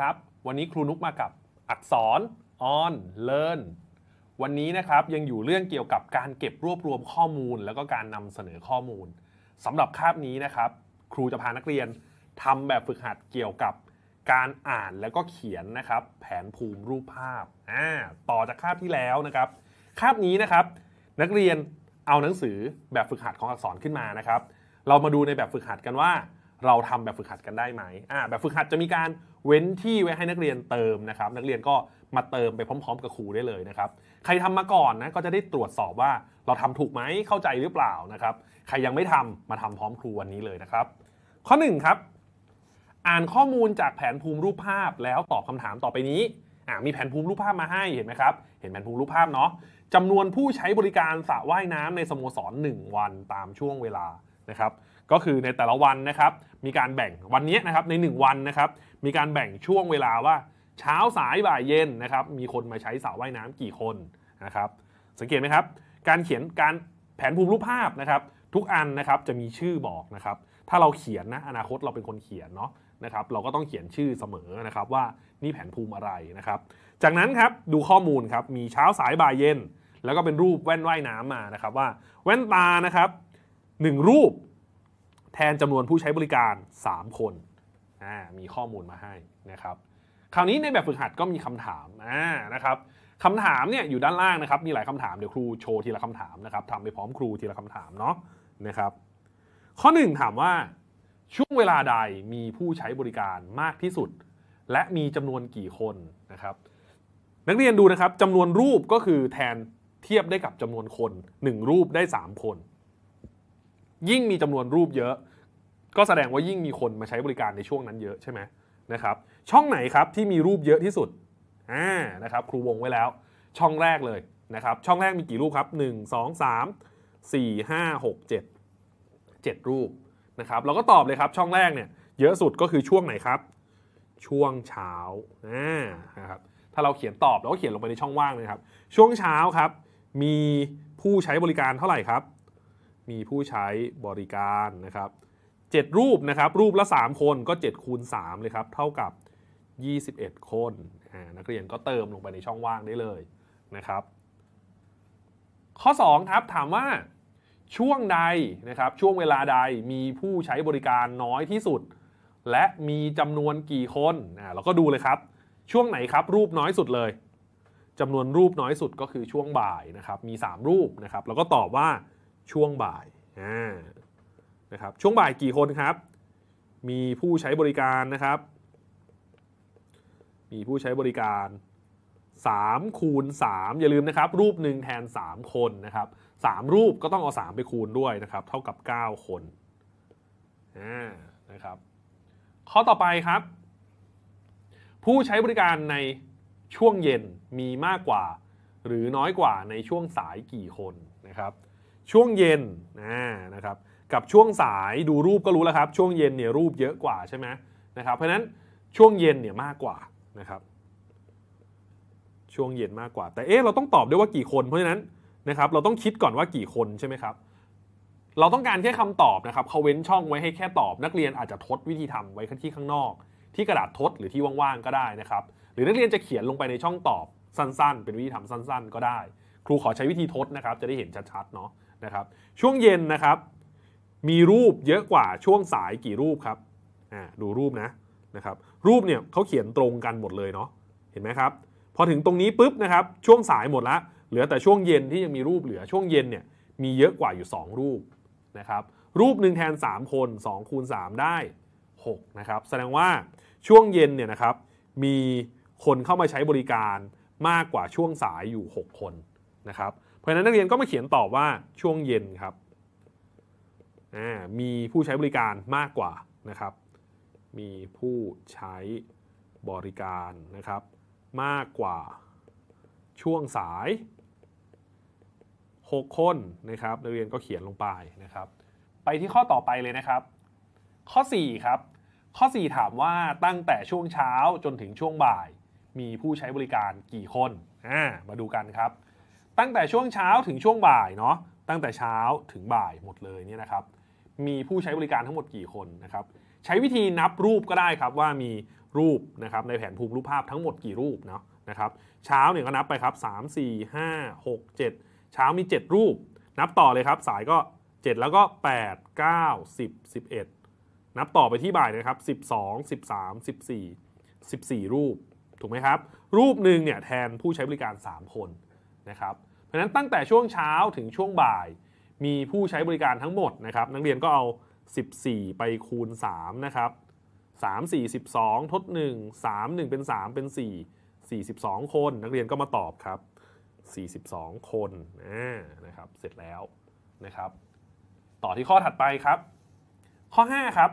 ครับวันนี้ครูนุกมากับอักษร on learn วันนี้นะครับยังอยู่เรื่องเกี่ยวกับการเก็บรวบรวมข้อมูลแล้วก็การนำเสนอข้อมูลสำหรับคาบนี้นะครับ ครูจะพานักเรียนทำแบบฝึกหัดเกี่ยวกับ การอ่านแล้วก็เขียนนะครับแผนภูมิรูปภาพอ่าต่อจากคาบที่แล้วนะครับคาบนี้นะครับนักเรียนเอาหนังสือแบบฝึกหัดของอักษรขึ้นมานะครับ เรามาดูในแบบฝึกหัดกันว่าเราทำแบบฝึกหัดกันได้ไหม อ่า แบบฝึกหัดจะมีการเว้นที่ไว้ให้นักเรียนเติมนะครับ นักเรียนก็มาเติมไปพร้อม ๆ กับครูได้เลยนะครับ ใครทำมาก่อนนะ ก็จะได้ตรวจสอบว่าเราทำถูกไหม เข้าใจหรือเปล่านะครับ ใครยังไม่ทำมาทำพร้อมครูวันนี้เลยนะครับ ข้อ1ครับ อ่านข้อมูลจากแผนภูมิรูปภาพแล้วตอบคำถามต่อไปนี้ มีแผนภูมิรูปภาพมาให้เห็นไหมครับ เห็นแผนภูมิรูปภาพเนาะจำนวนผู้ใช้บริการสระว่ายน้ำในสโมสร 1 วันตามช่วงเวลานะครับ ก็คือในแต่ละวันนะครับมีการแบ่งวันนี้นะครับใน 1 วันนะครับมีการแบ่งช่วงเวลาว่า เช้าสายบ่ายเย็นนะครับมีคนมาใช้สระว่ายน้ำกี่คนนะครับสังเกตไหมครับ การเขียนการแผนภูมิรูปภาพนะครับ ทุกอันนะครับจะมีชื่อบอกนะครับถ้าเราเขียนนะอนาคตเราเป็นคนเขียนเนาะนะครับเราก็ต้องเขียนชื่อเสมอนะครับว่านี่แผนภูมิอะไรนะครับจากนั้นครับดูข้อมูลครับมีเช้าสายบ่ายเย็น แล้วก็เป็นรูปแว่นว่ายน้ำมานะครับ ว่าแว่นตานะครับหนึ่งรูปแทนจำนวนผู้ใช้บริการ 3 คน มีข้อมูลมาให้นะครับ คราวนี้ในแบบฝึกหัดก็มีคำถามนะครับคำถามเนี่ยอยู่ด้านล่างนะครับ มีหลายคำถาม เดี๋ยวครูโชว์ทีละคำถามนะครับทำไปพร้อมครูทีละคำถามเนาะนะครับ ข้อ 1 ถามว่า ช่วงเวลาใดมีผู้ใช้บริการมากที่สุด และมีจำนวนกี่คนนะครับ นักเรียนดูนะครับจำนวนรูปก็คือแทนเทียบได้กับจำนวนคน 1 รูปได้ 3 คน ยิ่งมีจำนวนรูปเยอะก็แสดงว่ายิ่งมีคนมาใช้บริการในช่วงนั้นเยอะใช่ไหมนะครับช่องไหนครับที่มีรูปเยอะที่สุดอ่านะครับ ครูวงไว้แล้วช่องแรกเลยนะครับ ช่องแรกมีกี่รูปครับ 1 2 3 4 5 6 7 7 รูปนะครับเราก็ตอบเลยครับช่องแรกเนี่ย เยอะสุดก็คือช่วงไหนครับ ช่วงเช้านะครับถ้าเราเขียนตอบเราก็เขียนลงไปในช่องว่างเลยครับ ช่วงเช้าครับ มีผู้ใช้บริการเท่าไหร่ครับ มีผู้ใช้บริการนะครับ7รูปนะครับรูปละ 3 คนก็7คูณ3เลยครับเท่ากับ 21 คนนักเรียนก็เติมลงไปในช่องว่างได้เลยนะครับ ข้อ 2 ครับถามว่าช่วงใดนะครับช่วงเวลาใดมีผู้ใช้บริการน้อยที่สุด และมีจำนวนกี่คนอ่าเราก็ดูเลยครับช่วงไหนครับรูปน้อยสุดเลยจำนวนรูปน้อยสุดก็คือช่วงบ่ายนะครับมี 3 รูปนะครับแล้วก็ตอบว่าช่วงบ่ายอ่านะครับ ช่วงบ่ายกี่คนครับ มีผู้ใช้บริการนะครับ มีผู้ใช้บริการ 3 คูณ 3 อย่าลืมนะครับ รูปหนึ่งแทน 3 คนนะครับ 3 รูปก็ต้องเอา 3 ไปคูณด้วยนะครับ เท่ากับ 9 คนนะครับ ข้อต่อไปครับ ผู้ใช้บริการในช่วงเย็นมีมากกว่า หรือน้อยกว่าในช่วงสายกี่คนนะครับ ช่วงเย็น นะครับกับช่วงสายดูรูปก็รู้แล้วครับ ช่วงเย็นเนี่ยรูปเยอะกว่าใช่ไหมนะครับเพราะฉะนั้นช่วงเย็นเนี่ยมากกว่านะครับ ช่วงเย็นมากกว่า แต่เอ๊ะเราต้องตอบด้วยว่ากี่คน เพราะฉะนั้นนะครับ เราต้องคิดก่อนว่ากี่คนใช่ไหมครับเราต้องการแค่คำตอบนะครับเขาเว้นช่องไว้ให้แค่ตอบ นักเรียนอาจจะทดวิธีทำไว้ข้ที่ข้างนอก ที่กระดาษทดหรือที่ว่างๆ ก็ได้นะครับ หรือนักเรียนจะเขียนลงไปในช่องตอบ สั้นๆ เป็นวิธีทำสั้นๆก็ได้ ครูขอใช้วิธีทดนะครับ จะได้เห็นชัดๆเนาะนะครับ ช่วงเย็นนะครับมีรูปเยอะกว่าช่วงสายกี่รูปครับ ดูรูปนะนะครับรูปเนี่ยเขาเขียนตรงกันหมดเลยเนาะเห็นไหมครับ พอถึงตรงนี้ปุ๊บนะครับช่วงสายหมดละ เหลือแต่ช่วงเย็นที่ยังมีรูปเหลือช่วงเย็นเนี่ยมีเยอะกว่าอยู่ 2 รูปนะครับ รูปหนึ่งแทน 3 คน2คูณ3ได้ 6 นะครับ แสดงว่าช่วงเย็นเนี่ยนะครับมีคนเข้ามาใช้บริการมากกว่าช่วงสายอยู่ 6 คนนะครับ เพราะฉะนั้นนักเรียนก็มาเขียนตอบว่าช่วงเย็นครับมีผู้ใช้บริการมากกว่านะครับ มีผู้ใช้บริการนะครับ มากกว่า ช่วงสาย 6คนนะครับนักเรียนก็เขียนลงไปนะครับ ไปที่ข้อต่อไปเลยนะครับ ข้อ 4 ครับ ข้อ 4 ถามว่าตั้งแต่ช่วงเช้าจนถึงช่วงบ่าย มีผู้ใช้บริการกี่คน มาดูกันครับ ตั้งแต่ช่วงเช้าถึงช่วงบ่ายเนาะตั้งแต่เช้าถึงบ่ายหมดเลยเนี่ยนะครับมีผู้ใช้บริการทั้งหมดกี่คนนะครับ ใช้วิธีนับรูปก็ได้ครับว่ามีรูปนะครับในแผนภูมิรูปภาพทั้งหมดกี่รูปเนาะนะครับเช้าเนี่ยก็นับไปครับ3 4 5 6 7 เช้ามี 7 รูป นับต่อเลยครับสายก็ 7 แล้วก็ 8 9 10 11 นับต่อไปที่บ่ายนะครับ12 13 14 14 รูป ถูกไหมครับรูปหนึ่งเนี่ยแทนผู้ใช้บริการ 3 คนนะครับเพราะฉะนั้นตั้งแต่ช่วงเช้าถึงช่วงบ่ายมีผู้ใช้บริการทั้งหมดนะครับนักเรียนก็เอา 14 ไปคูณ 3 นะครับ 3 4 12ทด 1 3 1 เป็น 3 เป็น 4 42 คน นักเรียนก็มาตอบครับ 42 คนนะครับ เสร็จแล้วนะครับ ต่อที่ข้อถัดไปครับ ข้อ 5 ครับ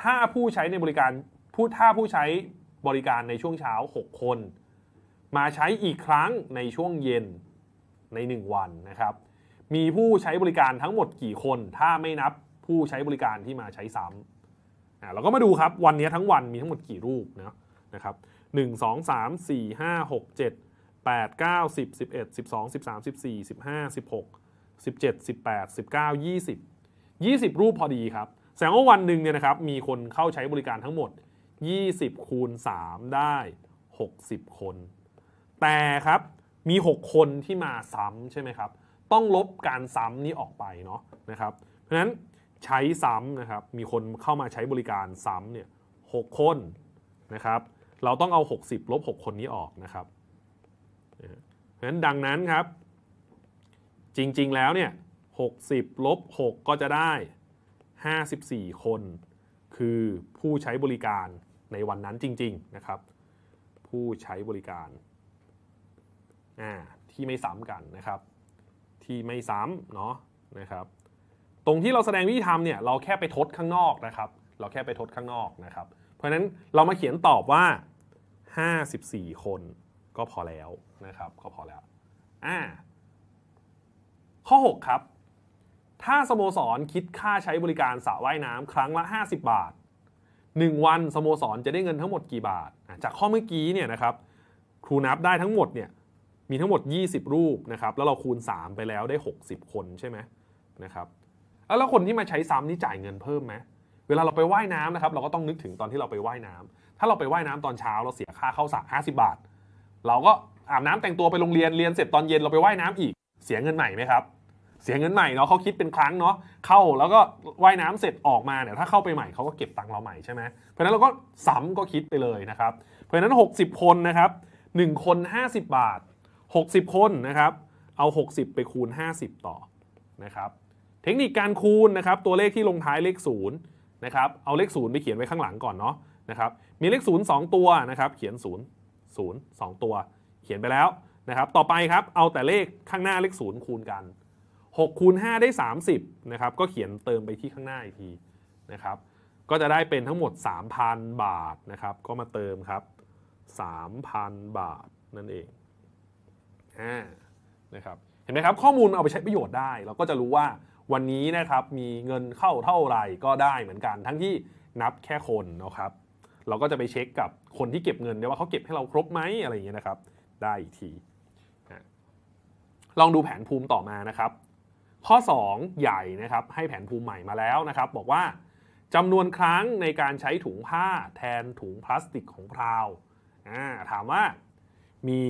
ถ้าผู้ใช้ในบริการผู้ถ้าผู้ใช้บริการในช่วงเช้า 6 คน มาใช้อีกครั้งในช่วงเย็นใน 1 วันนะครับมีผู้ใช้บริการทั้งหมดกี่คน ถ้าไม่นับผู้ใช้บริการที่มาใช้ซ้ำนะเราก็มาดูครับวันนี้ทั้งวันมีทั้งหมดกี่รูปนะนะครับหนึ่งสองสามสี่ห้าหกเจ็ดแปดเก้าสิบสิบเอ็ดสิบสองสิบสามสิบสี่สิบห้าสิบหกสิบเจ็ดสิบแปดสิบเก้ายี่สิบยี่สิบรูปพอดีครับ แสดงว่าวันหนึ่งเนี่ยนะครับมีคนเข้าใช้บริการทั้งหมดยี่สิบคูณสามได้หกสิบคน แต่ครับมีหกคนที่มาซ้ำใช่ไหมครับต้องลบการซ้ำนี้ออกไปเนาะนะครับ เพราะนั้นใช้ซ้ำนะครับ มีคนเข้ามาใช้บริการซ้ำเนี่ยหกคนนะครับ เราต้องเอา 60ลบ6คนนี้ออกนะครับเพราะฉะนั้นดังนั้นครับ จริง ๆ แล้วเนี่ย60ลบ6ก็จะได้ 54 คน คือผู้ใช้บริการในวันนั้นจริง ๆนะครับ ผู้ใช้บริการที่ไม่ซ้ำกันนะครับที่ไม่ซ้ำเนาะนะครับตรงที่เราแสดงวิธีทำเนี่ยเราแค่ไปทดข้างนอกนะครับ เราแค่ไปทดข้างนอกนะครับ เพราะนั้นเรามาเขียนตอบว่า 54 คนก็พอแล้วนะครับก็พอแล้วอ่าข้อ 6 ครับ ถ้าสโมสรคิดค่าใช้บริการสระว่ายน้ำครั้งละ 50 บาท 1 วันสโมสรจะได้เงินทั้งหมดกี่บาท จากข้อเมื่อกี้เนี่ยนะครับครูนับได้ทั้งหมดเนี่ยมีทั้งหมด 20 รูปนะครับ แล้วเราคูณ 3 ไปแล้วได้ 60 คนใช่ไหมนะครับแล้วคนที่มาใช้ซ้ำนี่จ่ายเงินเพิ่มไหมเวลาเราไปว่ายน้ำนะครับ เราก็ต้องนึกถึงตอนที่เราไปว่ายน้ำ ถ้าเราไปว่ายน้ำตอนเช้าเราเสียค่าเข้าสระ50 บาท เราก็อาบน้ำแต่งตัวไปโรงเรียนเรียนเสร็จตอนเย็นเราไปว่ายน้ำอีก เสียเงินใหม่ไหมครับ เสียเงินใหม่เนาะเขาคิดเป็นครั้งเนาะ เข้าแล้วก็ว่ายน้ำเสร็จออกมาเนี่ยถ้าเข้าไปใหม่เขาก็เก็บตังค์เราใหม่ใช่ไหมเพราะนั้นเราก็ซ้ำก็คิดไปเลยนะครับเพราะนั้น 60 คนนะครับ1คน 50 บาท60 คนนะครับ เอา 60 ไปคูณ 50 ต่อ นะครับ เทคนิคการคูณนะครับ ตัวเลขที่ลงท้ายเลข0นะครับ เอาเลข 0 ไปเขียนไว้ข้างหลังก่อนเนาะ นะครับ มีเลข0 2ตัวนะครับ เขียน 0 0 2 ตัว เขียนไปแล้วนะครับ ต่อไปครับ เอาแต่เลขข้างหน้าเลข 0 คูณกัน6คูณ5ได้ 30นะครับ ก็เขียนเติมไปที่ข้างหน้าอีกทีนะครับ ก็จะได้เป็นทั้งหมด 3,000 บาทนะครับ ก็มาเติมครับ 3,000 บาทนั่นเองนะครับ เห็นไหมครับ ข้อมูลเอาไปใช้ประโยชน์ได้ เราก็จะรู้ว่าวันนี้นะครับ มีเงินเข้าเท่า ไหร่ ก็ได้เหมือนกันทั้งที่นับแค่คนนะครับ เราก็จะไปเช็คกับคนที่เก็บเงินได้ว่าเขาเก็บให้เราครบไหมอะไรอย่างเงี้ยนะครับ ได้อีกทีลองดูแผนภูมิต่อมานะครับ ข้อ 2 ใหญ่นะครับ ให้แผนภูมิใหม่มาแล้วนะครับบอกว่าจำนวนครั้งในการใช้ถุงผ้าแทนถุงพลาสติกของพราวถามว่ามี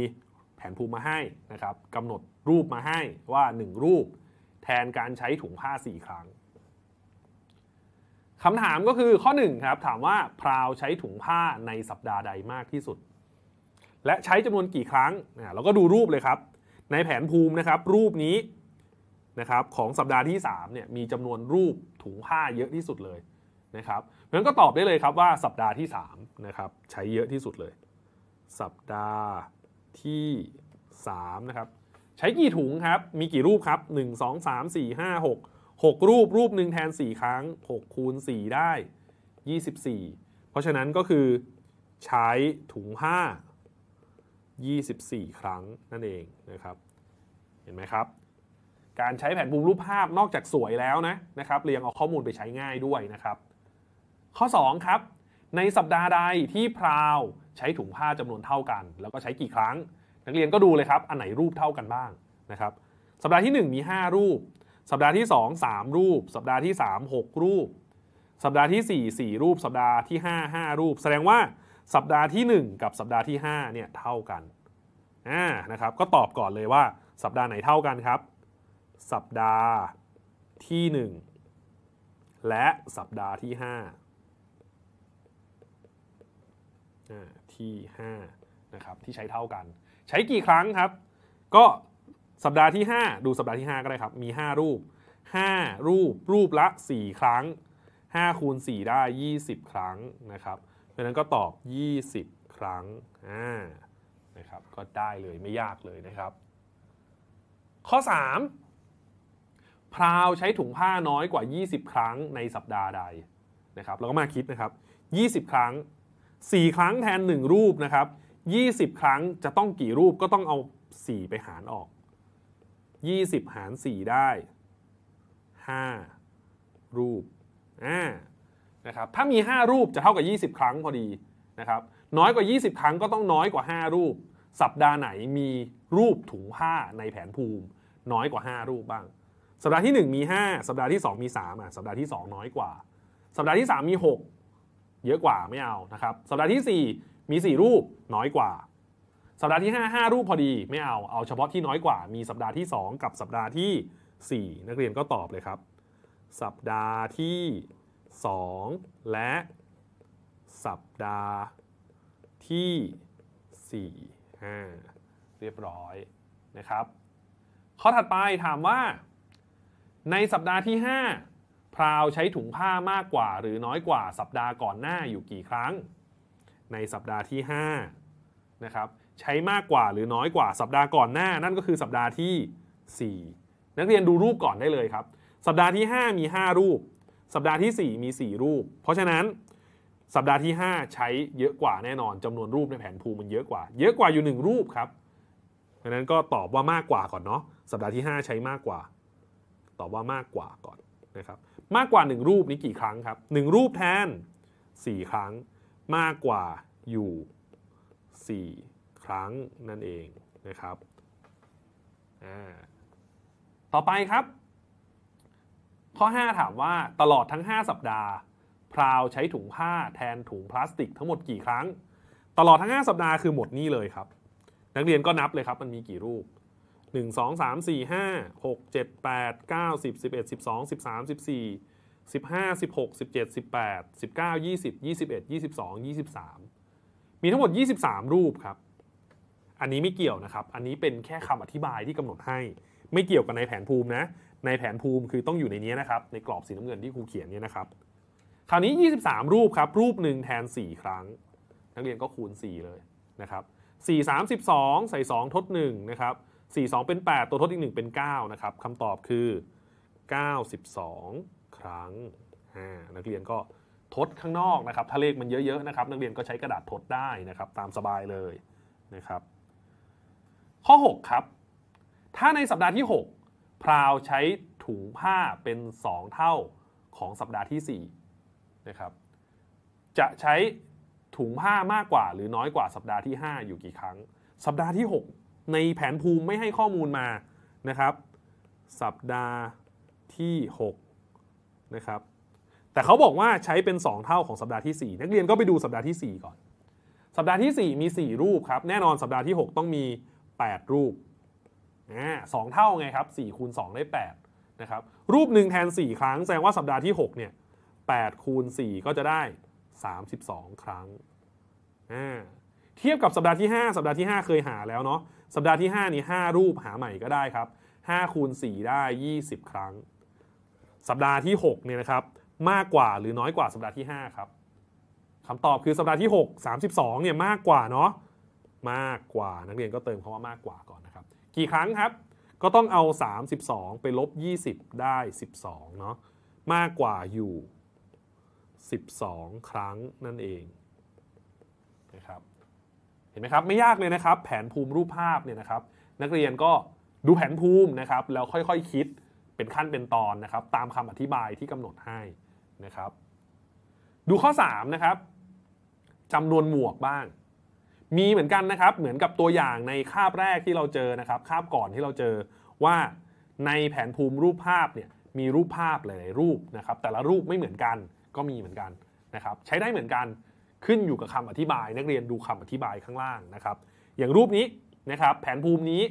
แผนภูมิมาให้นะครับกำหนดรูปมาให้ว่า 1 รูป แทนการใช้ถุงผ้า 4 ครั้งคำถามก็คือข้อ1ครับถามว่าพราวใช้ถุงผ้าในสัปดาห์ใดมากที่สุด และใช้จำนวนกี่ครั้ง เราก็ดูรูปเลยครับ ในแผนภูมินะครับรูปนี้นะครับของสัปดาห์ที่3เนี่ยมีจำนวนรูปถุงผ้าเยอะที่สุดเลยนะครับงั้นก็ตอบได้เลยครับว่าสัปดาห์ที่3นะครับใช้เยอะที่สุดเลย สัปดาห์ที่ 3 นะครับ ใช้กี่ถุงครับมีกี่รูปครับ 1 2 3 4 5 6 6 รูปรูปหนึ่งแทน 4 ครั้ง6คูณ4 ได้ 24 เพราะฉะนั้นก็คือ ใช้ถุง 5 24 ครั้งนั่นเองนะครับ เห็นไหมครับ การใช้แผนภูมิรูปภาพนอกจากสวยแล้วนะนะครับเรียงเอาข้อมูลไปใช้ง่ายด้วยนะครับ ข้อ 2 ครับในสัปดาห์ใดที่พราวใช้ถุงผ้าจำนวนเท่ากัน แล้วก็ใช้กี่ครั้ง นักเรียนก็ดูเลยครับ อันไหนรูปเท่ากันบ้างนะครับสัปดาห์ที่ 1 มี 5 รูป สัปดาห์ที่ 2 3 รูป สัปดาห์ที่ 3 6 รูป สัปดาห์ที่ 4 4 รูปสัปดาห์ที่ 5 5 รูป แสดงว่าสัปดาห์ที่ 1 กับสัปดาห์ที่ 5เนี่ยเท่ากันอ่านะครับก็ตอบก่อนเลยว่า สัปดาห์ไหนเท่ากันครับ สัปดาห์ที่ 1 และสัปดาห์ที่ 5ที่5นะครับที่ใช้เท่ากันใช้กี่ครั้งครับ ก็สัปดาห์ที่ 5 ดูสัปดาห์ที่ 5 ก็ได้ครับ มี 5 รูป 5 รูปรูปละ 4 ครั้ง 5 คูณ 4 ได้ 20 ครั้งนะครับดังนั้นก็ตอบ 20 ครั้งนะครับก็ได้เลยไม่ยากเลยนะครับ ข้อ 3 พราวใช้ถุงผ้าน้อยกว่า 20 ครั้งในสัปดาห์ใดนะครับเราก็มาคิดนะครับ 20 ครั้ง4 ครั้งแทน 1 รูปนะครับ 20 ครั้งจะต้องกี่รูปก็ต้องเอา 4 ไปหารออก 20 หาร 4 ได้ 5 รูปนะครับ ถ้ามี 5 รูปจะเท่ากับ 20 ครั้งพอดีนะครับ น้อยกว่า 20 ครั้งก็ต้องน้อยกว่า 5 รูป สัปดาห์ไหนมีรูปถุงผ้าในแผนภูมิ น้อยกว่า 5 รูปบ้าง สัปดาห์ที่ 1 มี 5 สัปดาห์ที่2มี3อ่ะ สัปดาห์ที่ 2 น้อยกว่า สัปดาห์ที่ 3 มี 6เยอะกว่าไม่เอานะครับ สัปดาห์ที่ 4 มี 4 รูปน้อยกว่า สัปดาห์ที่ 5 5 รูปพอดีไม่เอาเอาเฉพาะที่น้อยกว่า มีสัปดาห์ที่ 2 กับสัปดาห์ที่ 4 นักเรียนก็ตอบเลยครับ สัปดาห์ที่ 2 และ สัปดาห์ที่ 4 5 เรียบร้อยนะครับ ข้อถัดไปถามว่า ในสัปดาห์ที่ 5พราวใช้ถุงผ้ามากกว่าหรือน้อยกว่าสัปดาห์ก่อนหน้าอยู่กี่ครั้ง ในสัปดาห์ที่5นะครับใช้มากกว่าหรือน้อยกว่า สัปดาห์ก่อนหน้านั่นก็คือสัปดาห์ที่ 4นักเรียนดูรูปก่อนได้เลยครับ สัปดาห์ที่5มี5 รูป สัปดาห์ที่ 4 มี 4 รูป เพราะฉะนั้น สัปดาห์ที่ 5 ใช้เยอะกว่าแน่นอนจำนวนรูปในแผนภูมิมันเยอะกว่า เยอะกว่าอยู่ 1 รูปครับ เพะฉะนั้นก็ตอบว่ามากกว่าก่อนเนาะสัปดาห์ที่ 5 ใช้มากกว่า ตอบว่ามากกว่าก่อนนะครับมากกว่า 1 รูปนี้กี่ครั้งครับ 1 รูปแทน 4 ครั้งมากกว่าอยู่4ครั้งนั่นเองนะครับต่อไปครับข้อ5ถามว่าตลอดทั้ง 5 สัปดาห์ พราวใช้ถุงผ้าแทนถุงพลาสติก ทั้งหมดกี่ครั้ง ตลอดทั้ง 5 สัปดาห์คือหมดนี่เลยครับ นักเรียนก็นับเลยครับมันมีกี่รูป1 2 3 4 5 6 7 8 9 10 11 12 13 14 15 16 17 18 19 20 21 22 23 มีทั้งหมด 23 รูปครับ อันนี้ไม่เกี่ยวนะครับ อันนี้เป็นแค่คำอธิบายที่กำหนดให้ ไม่เกี่ยวกับในแผนภูมินะ ในแผนภูมิคือต้องอยู่ในนี้นะครับ ในกรอบสีน้ำเงินที่ครูเขียนเนี่ยนะครับคราวนี้ 23 รูปครับ รูปหนึ่งแทน 4 ครั้งนักเรียนก็คูณ 4 เลยนะครับ4 32ใส่ 2 ทด1นะครับ42 เป็น 8 ตัวทดอีก1เป็น9นะครับคำตอบคือ 92 ครั้งนักเรียนก็ทดข้างนอกนะครับถ้าเลขมันเยอะๆนะครับนักเรียนก็ใช้กระดาษทดได้นะครับตามสบายเลยนะครับข้อ 6 ครับ ถ้าในสัปดาห์ที่ 6 พราวใช้ถุงผ้าเป็น 2 เท่าของสัปดาห์ที่4นะครับจะใช้ถุงผ้ามากกว่า หรือน้อยกว่า สัปดาห์ที่ 5 อยู่กี่ครั้ง สัปดาห์ที่ 6ในแผนภูมิไม่ให้ข้อมูลมานะครับ สัปดาห์ที่6นะครับ แต่เขาบอกว่าใช้เป็น 2 เท่าของสัปดาห์ที่ 4นักเรียนก็ไปดูสัปดาห์ที่ 4 ก่อน สัปดาห์ที่ 4 มี 4 รูปครับ แน่นอนสัปดาห์ที่ 6 ต้องมี 8 รูปสองเท่าไงครับ4คูณ2ได้ 8 นะครับ รูปหนึ่งแทน 4 ครั้งแสดงว่าสัปดาห์ที่6เนี่ย8คูณ4ก็จะได้ 32 ครั้งเทียบกับสัปดาห์ที่ 5 สัปดาห์ที่ 5 เคยหาแล้วเนาะสัปดาห์ที่5นี่5รูปหาใหม่ก็ได้ครับ5คูณ4ได้ 20 ครั้ง สัปดาห์ที่6เนี่ยนะครับมากกว่าหรือน้อยกว่าสัปดาห์ที่ 5ครับคำตอบคือสัปดาห์ที่ 6 32เนี่ยมากกว่าเนาะมากกว่านักเรียนก็เติมคาว่ามากกว่าก่อนนะครับกี่ครั้งครับก็ต้องเอา 32 ไปลบ 20 ได้ 12เนาะมากกว่าอยู่ 12 ครั้งนั่นเอง็นไหมครับไม่ยากเลยนะครับแผนภูมิรูปภาพเนี่ยนะครับ นักเรียนก็ดูแผนภูมินะครับแล้วค่อยๆคคิดเป็นขั้นเป็นตอนนะครับตามคำอธิบายที่กำหนดให้นะครับ ดูข้อ3นะครับจำนวนหมวกบ้าง มีเหมือนกันนะครับ เหมือนกับตัวอย่างในคาบแรกที่เราเจอนะครับคาบก่อนที่เราเจอว่าในแผนภูมิรูปภาพเนี่ยมีรูปภาพหลายๆรูปนะครับแต่ละรูปไม่เหมือนกันก็มีเหมือนกันนะครับใช้ได้เหมือนกันขึ้นอยู่กับคำอธิบายนักเรียนดูคำอธิบายข้างล่างนะครับอย่างรูปนี้นะครับแผนภูมินี้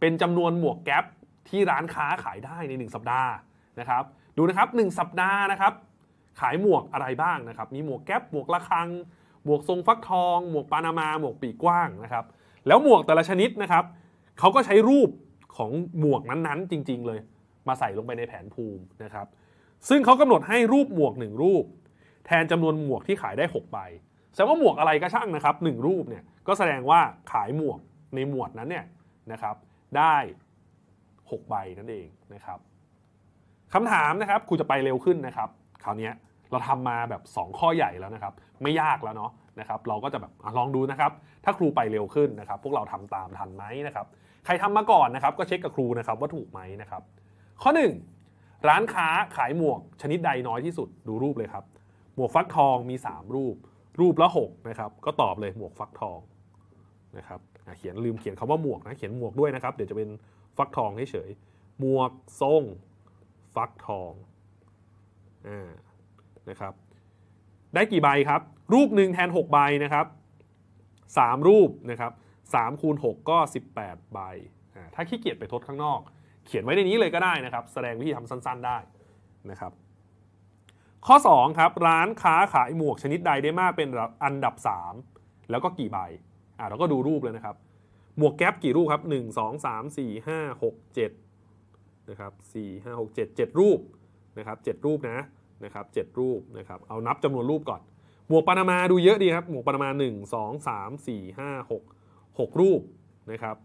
เป็นจำนวนหมวกแก๊ปที่ร้านค้าขายได้ใน 1 สัปดาห์นะครับดูนะครับ1สัปดาห์นะครับขายหมวกอะไรบ้างนะครับ มีหมวกแก๊ปหมวกระคัง หมวกทรงฟักทอง หมวกปานามา หมวกปีกกว้างนะครับแล้วหมวกแต่ละชนิดนะครับเขาก็ใช้รูปของหมวกนั้นๆจริงๆเลย มาใส่ลงไปในแผนภูมินะครับซึ่งเขากำหนดให้รูปหมวก1รูปแทนจำนวนหมวกที่ขายได้6ใบ แสดงว่าหมวกอะไรก็ช่างนะครับ 1 รูปเนี่ย ก็แสดงว่าขายหมวกในหมวดนั้นเนี่ยนะครับ ได้ 6 ใบนั่นเองนะครับคำถามนะครับ ครูจะไปเร็วขึ้นนะครับคราวนี้เราทำมาแบบ 2 ข้อใหญ่แล้วนะครับ ไม่ยากแล้วเนาะนะครับ เราก็จะแบบอลองดูนะครับ ถ้าครูไปเร็วขึ้นนะครับ พวกเราทำตามทันไหมนะครับ ใครทำมาก่อนนะครับ ก็เช็คกับครูนะครับว่าถูกไหมนะครับ ข้อ 1 ร้านค้าขายหมวกชนิดใดน้อยที่สุด ดูรูปเลยครับหมวกฟักทองมี 3 รูป รูปละ6นะครับ ก็ตอบเลยหมวกฟักทองนะครับเขียนลืมเขียนคาว่าหมวกนะเขียนหมวกด้วยนะครับเดี๋ยวจะเป็นฟักทองเฉย หมวก ทรง ฟักทองอ่านะครับ ได้กี่ใบครับรูปหนึ่งแทน 6 ใบนะครับ 3 รูปนะครับ3คูณ 6 ก็ 18 ใบ ถ้าขี้เกียจไปทดข้างนอก เขียนไว้ในนี้เลยก็ได้นะครับ แสดงวิธีทำสั้น ๆ ได้นะครับข้อ2ครับร้านค้าขายหมวกชนิดใดได้มากเป็นอันดับ 3 แล้วก็กี่ใบอ่าเราก็ดูรูปเลยนะครับ หมวกแก๊ปกี่รูปครับ 1 2 3 4 5 6 7นะครับ4 5 6 7 7 รูปนะครับ7 รูปนะนะครับ 7 รูปนะครับ เอานับจำนวนรูปก่อน หมวกปานามาดูเยอะดีครับหมวกปานามา 1 2 3 4 5 6 6 รูปนะครับ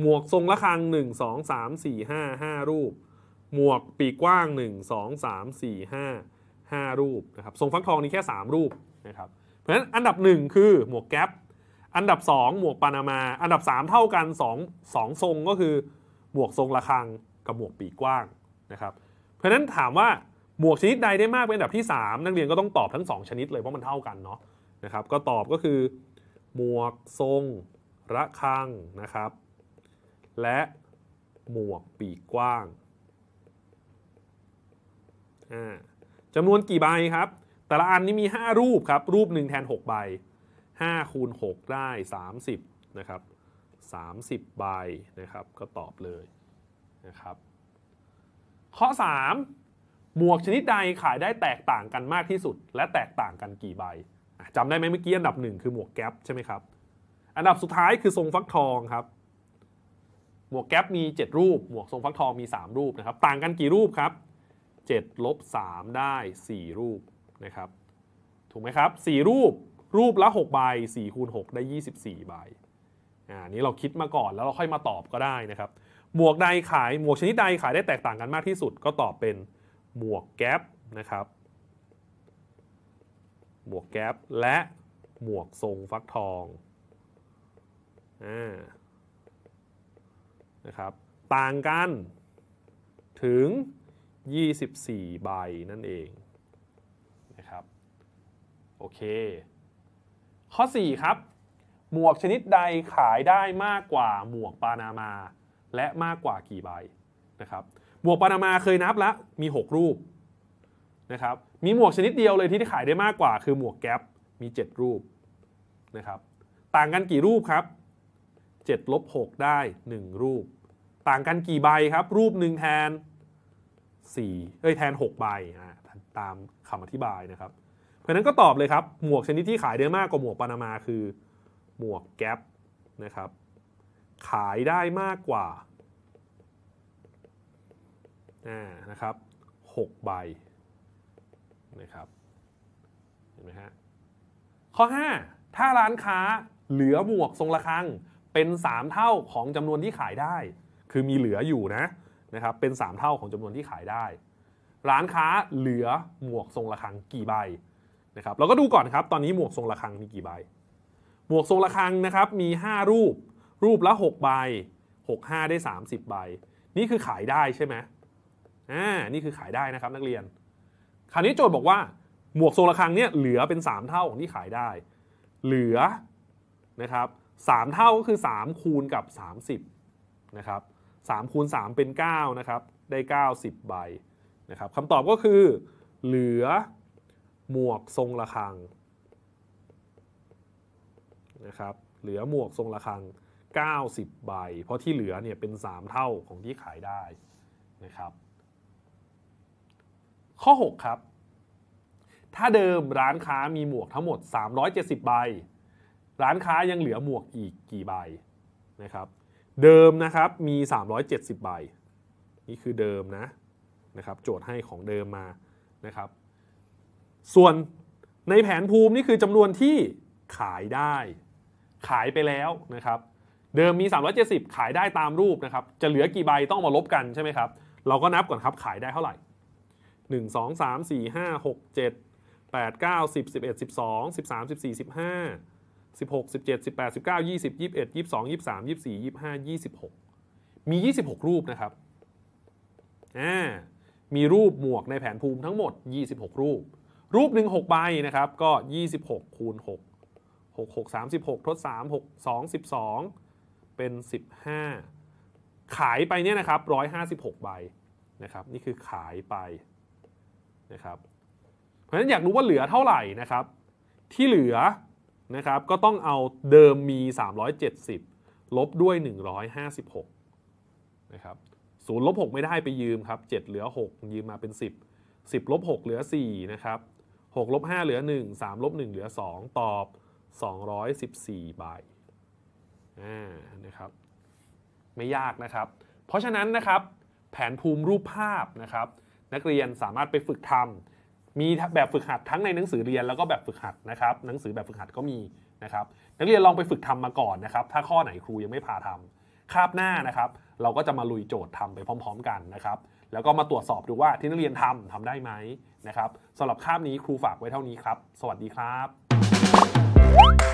หมวกทรงระฆัง1 2 3 4 5 5 รูป หมวกปีกว้าง 1 2 3 4 5 5รูปนะครับทรงฟักทองนี้แค่ 3 รูปนะครับเพราะฉะนั้นอันดับ 1 คือหมวกแก๊ปอันดับ 2 หมวกปานามา อันดับ 3 เท่ากัน2 2ทรงก็คือ หมวกทรงระฆังกับหมวกปีกกว้างนะครับเพราะฉะนั้นถามว่าหมวกชนิดใดได้มากเป็นอันดับที่ 3 นักเรียนก็ต้องตอบทั้ง 2 ชนิดเลยเพราะมันเท่ากันเนาะนะครับก็ตอบก็คือ หมวกทรง ระฆังนะครับ และหมวกปีกกว้างอ่าจำนวนกี่ใบครับ แต่ละอันนี้มี 5 รูปครับ รูป 1 แทน 6 ใบ 5คูณ6ได้ 30นะครับ30ใบนะครับ ก็ตอบเลยนะครับ ข้อ 3 หมวกชนิดใดขายได้แตกต่างกันมากที่สุด และแตกต่างกันกี่ใบจำได้ไหมเมื่อกี้อันดับหนึ่งคือหมวกแก๊ปใช่ไหมครับ อันดับสุดท้ายคือทรงฟักทองครับ หมวกแก๊ปมี 7 รูป หมวกทรงฟักทองมี 3 รูปนะครับ ต่างกันกี่รูปครับ7ลบ3ได้ 4 รูปนะครับถูกไหมครับ 4 รูปรูปละ6ใบ4คูณ6ได้ 24 ใบอ่านี้เราคิดมาก่อนแล้วเราค่อยมาตอบก็ได้นะครับหมวกใดขาย หมวกชนิดใดขายได้แตกต่างกันมากที่สุดก็ตอบเป็นหมวกแก๊ปนะครับ หมวกแก๊ปและหมวกทรงฟักทองอนะครับต่างกันถึง24 ใบนั่นเองนะครับโอเคข้อ4ครับ หมวกชนิดใดขายได้มากกว่าหมวกปานามา และมากกว่ากี่ใบนะครับหมวกปานามาเคยนับแล้วมี 6 รูปนะครับมีหมวกชนิดเดียวเลยที่ขายได้มากกว่าคือหมวกแก๊ปมี 7 รูปนะครับต่างกันกี่รูปครับ7ลบ6ได้ 1 รูป ต่างกันกี่ใบครับรูปหนึ่งแทน4เอ้ยแทน 6 ใบะตามคำอธิบายนะครับ เพราะนั้นก็ตอบเลยครับ หมวกชนิดที่ขายได้มากกว่าหมวกปานามาคือหมวกแก๊ปนะครับ ขายได้มากกว่านะครับ 6 ใบนะครับเห็นไหมฮะข้อ 5 ถ้าร้านค้าเหลือหมวกทรงระฆังเป็น 3 เท่าของจำนวนที่ขายได้ คือมีเหลืออยู่นะนะครับเป็น 3 เท่าของจำนวนที่ขายได้ ร้านค้าเหลือหมวกทรงระฆังกี่ใบนะครับ เราก็ดูก่อนครับ ตอนนี้หมวกทรงระฆังมีกี่ใบ หมวกทรงระฆังนะครับ มี 5 รูป รูปละ6ใบ6 5ได้ 30 ใบ นี่คือขายได้ใช่ไหมอ่า นี่คือขายได้นะครับ นักเรียน คราวนี้โจทย์บอกว่าหมวกทรงระฆังเนี่ยเหลือเป็น 3 เท่าของที่ขายได้ เหลือนะครับสเท่าก็คือ3คูณกับ30นะครับ3คูณ3เป็น9นะครับได้90 ใบนะครับคำตอบก็คือ เหลือหมวกทรงระฆังนะครับเหลือหมวกทรงระฆัง 90 ใบ เพราะที่เหลือเนี่ยเป็น 3 เท่าของที่ขายได้นะครับ ข้อ6ครับถ้าเดิมร้านค้ามีหมวกทั้งหมด 370 ใบ ร้านค้ายังเหลือหมวกอีกกี่ใบนะครับเดิมนะครับ มี 370 ใบ นี่คือเดิมนะนะครับโจทย์ให้ของเดิมมานะครับ ส่วนในแผนภูมินี่คือจำนวนที่ขายได้ ขายไปแล้วนะครับเดิมมี 370 ขายได้ตามรูปนะครับจะเหลือกี่ใบต้องมาลบกันใช่ไหมครับ เราก็นับก่อนครับขายได้เท่าไหร่ 1 2 3 4 5 6 7 8 9 10 11 12 13 14 15 16 17 18 19 20 21 22 23 24 25 26 มี 26 รูปนะครับมีรูปหมวกในแผนภูมิทั้งหมด 26 รูป รูปหนึ่ง6ใบนะครับก็ 26คูณ6 6 6 36ทด3 6 2 12 เป็น 15 ขายไปเนี่ยนะครับ156ใบนะครับนี่คือขายไปนะครับ เพราะฉะนั้นอยากรู้ว่าเหลือเท่าไหร่นะครับ ที่เหลือนะครับก็ต้องเอาเดิมมี 370 ลบด้วย 156นะครับศูนย์ลบ6ไม่ได้ไปยืมครับ 7 เหลือ 6 ยืมมาเป็น 10 10ลบ6เหลือ 4 นะครับ6ลบ5เหลือ 1 3ลบ1เหลือ 2 ตอบ 214ใบนะครับไม่ยากนะครับ เพราะฉะนั้นนะครับแผนภูมิรูปภาพนะครับนักเรียนสามารถไปฝึกทำมีแบบฝึกหัดทั้งในหนังสือเรียนแล้วก็แบบฝึกหัดนะครับหนังสือแบบฝึกหัดก็มีนะครับนักเรียนลองไปฝึกทำมาก่อนนะครับถ้าข้อไหนครูยังไม่พาทำ คาบหน้านะครับ เราก็จะมาลุยโจทย์ทำไปพร้อม ๆ กันนะครับแล้วก็มาตรวจสอบดูว่าที่นักเรียนทำทำได้ไหมนะครับสำหรับคาบนี้ครูฝากไว้เท่านี้ครับ สวัสดีครับ